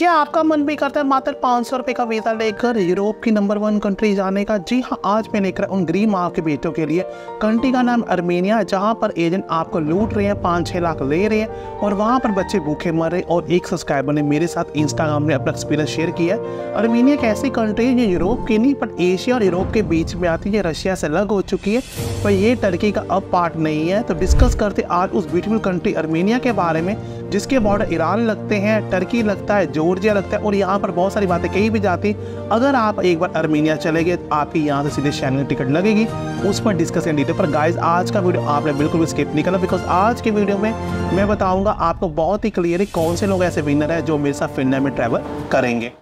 क्या आपका मन भी करता है मात्र पाँच सौ रुपये का वीज़ा लेकर यूरोप की नंबर वन कंट्री जाने का जी हाँ आज मैं लेकर उन ग्रीन माँ के बेटों के लिए कंट्री का नाम अर्मेनिया जहाँ पर एजेंट आपको लूट रहे हैं पाँच छः लाख ले रहे हैं और वहाँ पर बच्चे भूखे मर रहे और एक सब्सक्राइबर ने मेरे साथ इंस्टाग्राम में अपना एक्सपीरियंस शेयर किया है अर्मेनिया एक ऐसी कंट्री है जो यूरोप की नहीं बट एशिया और यूरोप के बीच में आती है रशिया से अलग हो चुकी है पर ये टर्की का अब पार्ट नहीं है तो डिस्कस करते आज उस ब्यूटीफुल कंट्री अर्मेनिया के बारे में जिसके बॉर्डर ईरान लगते हैं टर्की लगता है जॉर्जिया लगता है और यहाँ पर बहुत सारी बातें कहीं भी जाती अगर आप एक बार अर्मीनिया चले गए तो आपकी यहाँ से सीधे शैन टिकट लगेगी उस पर डिस्कस एंड डिटेल पर गाइज आज का वीडियो आपने बिल्कुल भी स्किप नहीं करना बिकॉज आज के वीडियो में मैं बताऊँगा आपको बहुत ही क्लियरली कौन से लोग ऐसे विनर हैं जो मेरे साथ फिनलैंड में ट्रैवल करेंगे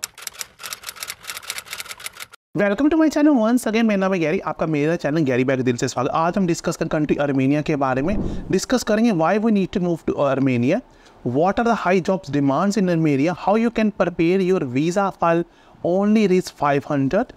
welcome to my channel once again मेरा नाम है गैरी आपका मेरा चैनल गैरी बैग दिल से स्वागत आज हम डिस्कस कर कंट्री अर्मेनिया के बारे में डिस्कस करेंगे why we need to move to Armenia what are the high jobs demands in an area, how you can prepare your visa file only reach 500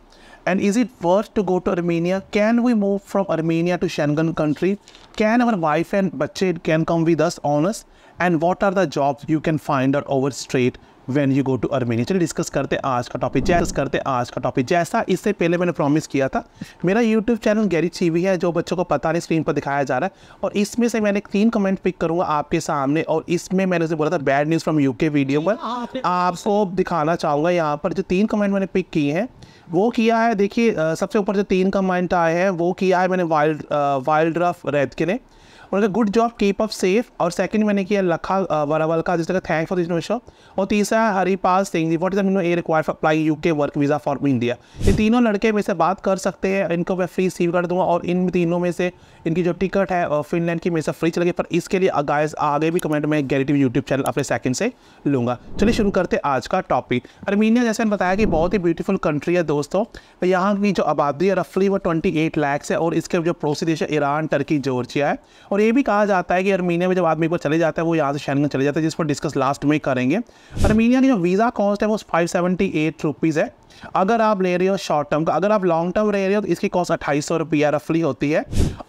and is it worth to go to Armenia? Can we move from Armenia to Schengen country? Can our wife and bache can come with us on us? And what are the job you can find out over straight when you go to Armenia चलिए discuss करते हैं आज का topic जैसा करते हैं आज का टॉपिक जैसा इससे पहले मैंने प्रॉमिस किया था मेरा यूट्यूब चैनल गैरी चीवी है जो बच्चों को पता नहीं स्क्रीन पर दिखाया जा रहा है और इसमें से मैंने तीन कमेंट पिक करूंगा आपके सामने और इसमें मैंने उसे बोला था बैड न्यूज़ फ्रॉम के वीडियो पर आपको दिखाना चाहूँगा यहाँ पर जो तीन कमेंट मैंने पिक किए हैं वो किया है देखिए सबसे ऊपर जो तीन कमेंट आए हैं वो किया है मैंने वाइल्ड वाइल्ड रफ रैद के लिए उन्होंने good job keep up safe और सेकंड मैंने किया लखा वरावल का जिसका थैंक फॉर दिस और तीसरा Haripal Singh what is no a require for apply U K work visa for India ये तीनों लड़के मेरे से बात कर सकते हैं इनको मैं फ्री रिसीव कर दूँगा और इन तीनों में से इनकी जो टिकट है फिनलैंड की मेरे से फ्री चलेगी पर इसके लिए गाइस आगे भी कमेंट में गैरेटिव यूट्यूब चैनल अपने सेकंड से लूँगा चलिए शुरू करते आज का टॉपिक अर्मीनिया जैसे मैंने बताया कि बहुत ही ब्यूटीफुल कंट्री है दोस्तों यहाँ की जो आबादी है रफली वो ट्वेंटी एट लैक्स है और इसके जो प्रोसीडेश ईरान टर्की जॉर्जिया है और ये भी कहा जाता है कि अर्मीनिया में जब आदमी को चले जाता है वो यहाँ से शैनगन चले जाता है जिस पर डिस्कस लास्ट में करेंगे अर्मीनिया की जो वीज़ा कॉस्ट है वो फाइव सेवेंटी एट रुपीज़ है अगर आप ले रहे हो शॉर्ट टर्म का अगर आप लॉन्ग टर्म ले रहे हो तो इसकी कॉस्ट अट्ठाईस सौ रुपया रफली होती है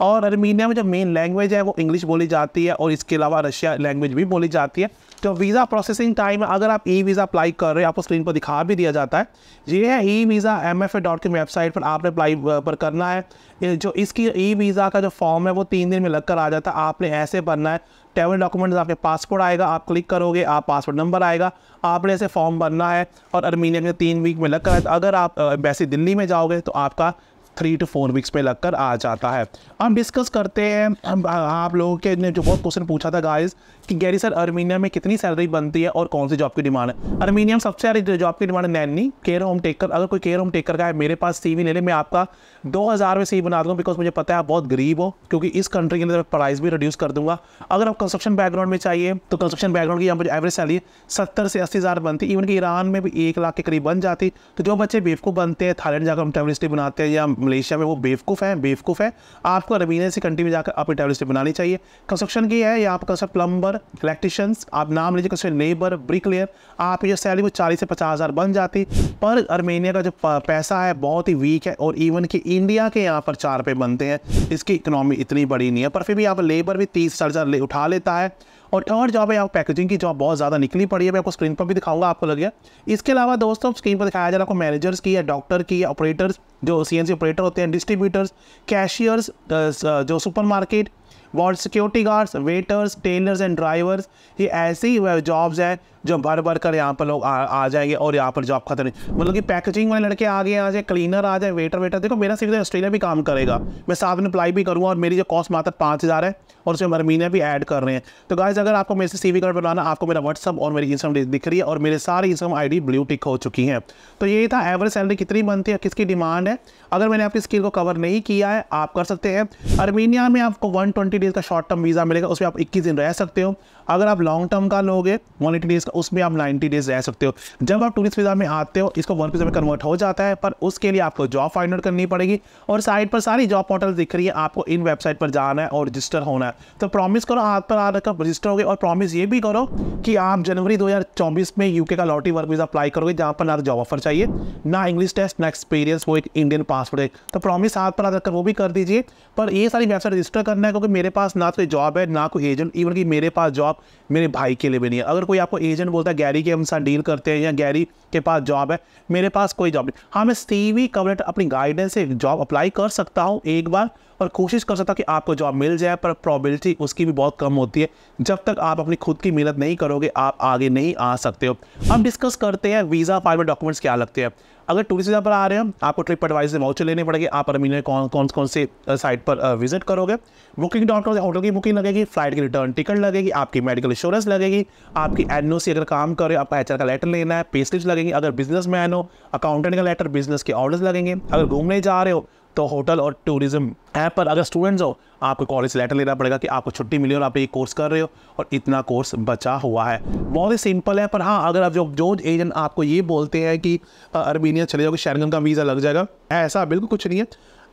और अर्मीनिया में जो मेन लैंग्वेज है वो इंग्लिश बोली जाती है और इसके अलावा रशिया लैंग्वेज भी बोली जाती है तो वीज़ा प्रोसेसिंग टाइम अगर आप ई वीज़ा अप्लाई कर रहे हैं आपको स्क्रीन पर दिखा भी दिया जाता है ये है e visa M F A dot की वेबसाइट पर आपने अप्लाई पर करना है जो इसकी ई वीज़ा का जो फॉर्म है वो तीन दिन में लग कर आ जाता है आपने ऐसे भरना है ट्रेवल डॉक्यूमेंट्स आपके पासपोर्ट आएगा आप क्लिक करोगे आप पासपोर्ट नंबर आएगा आपने ऐसे फॉर्म भरना है और अर्मीनिया में तीन वीक में लग कर अगर आप वैसे दिल्ली में जाओगे तो आपका थ्री टू फोर वीक्स पे लगकर आ जाता है हम डिस्कस करते हैं हम आप लोगों के ने जो बहुत क्वेश्चन पूछा था गाइस कि गैरी सर अर्मीनियम में कितनी सैलरी बनती है और कौन सी जॉब की डिमांड है अर्मीनियम सबसे सारी जॉब की डिमांड है नैनी केयर होम टेकर अगर कोई केयर होम टेकर का है मेरे पास सी ले लें मैं आपका दो हज़ार में सी बना दूँ बिकॉज मुझे पता है आप बहुत गरीब हो क्योंकि इस कंट्री के अंदर प्राइस भी रिड्यूस कर दूंगा अगर आप कंस्ट्रक्शन बैकग्राउंड में चाहिए तो कंस्ट्रक्शन बैकग्राउंड की यहाँ पर एवरेज सैलरी सत्तर से अस्सी हज़ार बनती इवन कि ईरान में भी एक लाख के करीब बन जाती तो जो बच्चे बेफकू बनते हैं थाईलैंड जाकर हम टेररिस्ट बनाते हैं या मलेशिया में वो बेवकूफ़ हैं बेवकूफ़ है आपको रवीने से कंट्री में जाकर अपनी ट्रैवल हिस्ट्री बनानी चाहिए कंस्ट्रक्शन की है यहाँ पर सर प्लम्बर इलेक्ट्रिशियंस आप नाम लीजिए कंस्ट्रक्शन लेबर ब्रिक लेयर आपकी जो सैलरी वो चालीस से पचास हज़ार बन जाती पर अर्मेनिया का जो पैसा है बहुत ही वीक है और इवन कि इंडिया के यहाँ पर चार पे बनते हैं इसकी इकनॉमी इतनी बड़ी नहीं है पर फिर भी यहाँ पर लेबर भी तीस चालीस हज़ार उठा लेता है और और जॉब है यहाँ पैकेजिंग की जॉब बहुत ज़्यादा निकली पड़ी है मैं आपको स्क्रीन पर भी दिखाऊंगा आपको लग गया इसके अलावा दोस्तों स्क्रीन पर दिखाया जा रहा है आपको मैनेजर्स की या डॉक्टर की ऑपरेटर्स जो सी ऑपरेटर होते हैं डिस्ट्रीब्यूटर्स कैशियर्स जो market wall security guards waiters tailors and drivers ये ऐसी जॉब्स हैं जो भर भर कर यहाँ पर लोग आ, आ जाएंगे और यहाँ पर जॉब खत्म मतलब कि पैकेजिंग वाले लड़के आ गए आ जाए क्लीनर आ जाए वेटर वेटर देखो मेरा सीधे ऑस्ट्रेलिया तो भी काम करेगा मैं साथ में अप्लाई भी करूँगा और मेरी जो कॉस्ट मात्र पाँच हज़ार है और उसमें मरमीना भी ऐड कर रहे हैं तो गाइज अगर आपको मेरे से सी कार्ड बनाना आपको मेरा व्हाट्सअप और मेरी इंस्टाग्राम दिख रही है और मेरे सारे इंसम आई ब्लू टिक हो चुकी है तो ये था एवरेज सैलरी कितनी बनती है किसकी डिमांड है अगर मैंने आपकी स्किल को कवर नहीं किया है आप कर सकते हैं अर्मीनिया में आपको ट्वेंटी डेज का शॉर्ट टर्म वीज़ा मिलेगा उसमें आप इक्कीस दिन रह सकते हो अगर आप लॉन्ग टर्म का लोगे वन एटी डेज़ का उसमें आप नाइन्टी डेज़ रह सकते हो जब आप टूरिस्ट वीज़ा में आते हो इसको वन वीज़ा में कन्वर्ट हो जाता है पर उसके लिए आपको जॉब फाइंड आउट करनी पड़ेगी और साइट पर सारी जॉब पोर्टल दिख रही है आपको इन वेबसाइट पर जाना है और रजिस्टर होना है तो प्रॉमिस करो हाथ पर आ रखकर रजिस्टर होगी और प्रॉमिस ये भी करो कि आप जनवरी दो में यूके का लॉटरी वर्क वीज़ा अप्लाई करोगे जहाँ पर ना जॉब तो ऑफर चाहिए ना इंग्लिश टेस्ट ना एक्सपीरियंस वो एक इंडियन पासपोर्ट है तो प्रॉमिस हाथ पर आ रखकर वो भी कर दीजिए पर ये सारी वेबसाइट रजिस्टर करना है क्योंकि मेरे पास ना तो कोई जॉब है ना कोई एजेंट इवन कि मेरे पास जॉब जॉब मेरे भाई के लिए भी नहीं है अगर कोई आपको एजेंट बोलता है गैरी के हम साथ डील करते हैं या गैरी के पास जॉब है मेरे पास कोई जॉब नहीं हाँ मैं सीवी कवरेट अपनी गाइडेंस से जॉब अप्लाई कर सकता हूँ एक बार और कोशिश कर सकता हूँ कि आपको जॉब मिल जाए पर प्रॉबिलिटी उसकी भी बहुत कम होती है जब तक आप अपनी खुद की मेहनत नहीं करोगे आप आगे नहीं आ सकते हो हम डिस्कस करते हैं वीज़ा फाइल में डॉक्यूमेंट्स क्या लगते हैं अगर टूरिस्ट यहाँ पर आ रहे हैं आपको ट्रिप एडवाइजर वाउचर लेने पड़ेगी आप अर्मीनिया कौन कौन कौन से साइट पर विजिट करोगे बुकिंग डॉट कॉम होटल की बुकिंग लगेगी फ्लाइट की रिटर्न टिकट लगेगी आपकी मेडिकल इंश्योरेंस लगेगी आपकी एन अगर काम करें आपका एच का लेटर लेना है पे स्लिप्स लगेंगी अगर बिजनेस मैन हो अकाउंटेंट का लेटर बिजनेस के ऑर्डर्स लगेंगे अगर घूमने जा रहे हो तो होटल और टूरिज्म ऐप पर अगर स्टूडेंट्स हो आपको कॉलेज लेटर लेना पड़ेगा कि आपको छुट्टी मिली और आप ये कोर्स कर रहे हो और इतना कोर्स बचा हुआ है बहुत ही सिंपल है पर हाँ अगर आप जो जो एजेंट आपको ये बोलते हैं कि अर्मीनिया चले जाओगे शैरगन का वीज़ा लग जाएगा ऐसा बिल्कुल कुछ नहीं है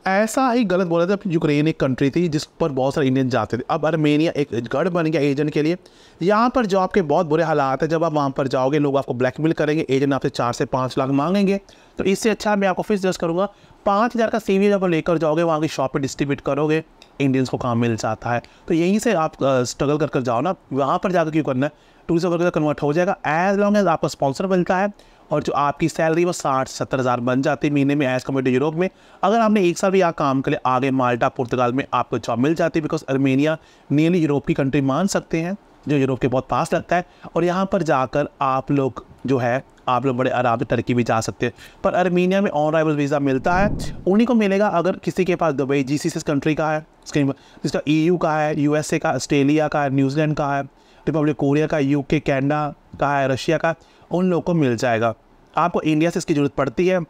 ऐसा ही गलत बोला था यूक्रेन एक कंट्री थी जिस पर बहुत सारे इंडियन जाते थे अब अर्मेनिया एक गढ़ बन गया एजेंट के लिए यहाँ पर जो आपके बहुत बुरे हालात हैं जब आप वहाँ पर जाओगे लोग आपको ब्लैकमेल करेंगे एजेंट आपसे चार से पाँच लाख मांगेंगे तो इससे अच्छा मैं आपको फिर सजेस्ट करूँगा पाँच हज़ार का सीवी जब लेकर जाओगे वहाँ की शॉप पर डिस्ट्रीब्यूट करोगे इंडियंस को काम मिल जाता है तो यहीं से आप स्ट्रगल कर कर जाओ ना वहाँ पर जाकर क्यों करना है टूरिज्म वर्कर कन्वर्ट हो जाएगा एज लॉन्ग एज आपका स्पॉन्सर मिलता है और जो आपकी सैलरी वो साठ सत्तर हज़ार बन जाती है महीने में एज़ कम्पेयर टू यूरोप में अगर आपने एक साल भी यहाँ काम करे आगे माल्टा पुर्तगाल में आपको जॉब मिल जाती है बिकॉज अर्मेनिया नियरली यूरोप की कंट्री मान सकते हैं जो यूरोप के बहुत पास लगता है और यहाँ पर जाकर आप लोग जो है आप लोग बड़े आराम से टर्की भी जा सकते हैं पर अर्मीनिया में ऑन राइवल वीज़ा मिलता है उन्हीं को मिलेगा अगर किसी के पास दुबई जी सी कंट्री का है स्क्रीन जिसका ई e का है यू का ऑस्ट्रेलिया का है न्यूजीलैंड का है रिपब्लिक कोरिया का यू के कैनेडा का है रशिया का उन लोग को मिल जाएगा आपको इंडिया से इसकी ज़रूरत पड़ती है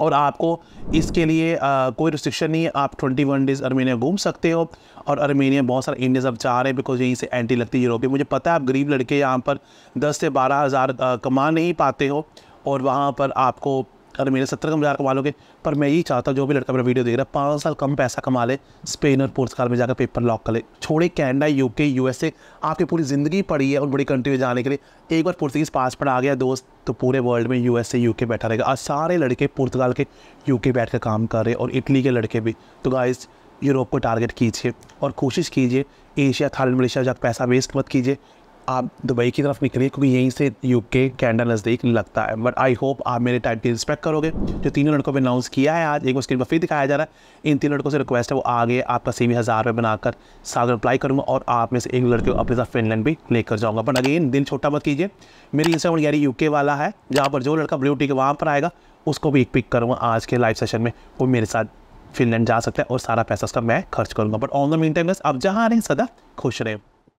और आपको इसके लिए आ, कोई रिस्ट्रिक्शन नहीं है आप 21 डेज़ अर्मेनिया घूम सकते हो और अर्मेनिया बहुत सारे इंडियंस अब चाह रहे हैं बिकॉज यहीं से एंटी लगती है यूरोपीय मुझे पता है आप गरीब लड़के यहाँ पर 10 से बारह हज़ार कमा नहीं पाते हो और वहाँ पर आपको अगर मेरे सत्तर कम हज़ार कमा लोगे पर मैं यही चाहता हूँ जो भी लड़का मेरा वीडियो देख रहा है पाँच साल कम पैसा कमा ले स्पेन और पुर्तगाल में जाकर पेपर लॉक कर ले छोड़े कैनेडा यूके यूएसए आपकी पूरी ज़िंदगी पड़ी है उन बड़ी कंट्री में जाने के लिए एक बार पास पासपोर्ट आ गया दोस्त तो पूरे वर्ल्ड में यू यूके बैठा रहेगा और सारे लड़के पुर्तगाल के यूके बैठ कर काम कर रहे और इटली के लड़के भी तो गाइज यूरोप को टारगेट कीजिए और कोशिश कीजिए एशिया थाईलैंड मलेशिया जाकर पैसा वेस्ट मत कीजिए आप दुबई की तरफ निकलिए क्योंकि यहीं से यूके कैनेडा नज़दीक लगता है बट आई होप आप मेरे टाइम की रिस्पेक्ट करोगे जो तीनों लड़कों पर अनाउंस किया है आज एक स्क्रीन पर फिर दिखाया जा रहा है इन तीन लड़कों से रिक्वेस्ट है वो आगे आपका सी वी हज़ार रुपये बनाकर साथ अप्लाई करूँगा और आप में से एक लड़के को अपने साथ फिनलैंड भी लेकर जाऊँगा बट अगेन दिन छोटा मत कीजिए मेरी इंस्टाग्राम यारी यूके वाला है जहाँ पर जो लड़का ब्लू टी के वहाँ पर आएगा उसको भी एक पिक करूँगा आज के लाइव सेशन में वो मेरे साथ फिनलैंड जा सकता है और सारा पैसा उसका मैं खर्च करूँगा but on the mean time आप जहाँ रहें सदा खुश रहें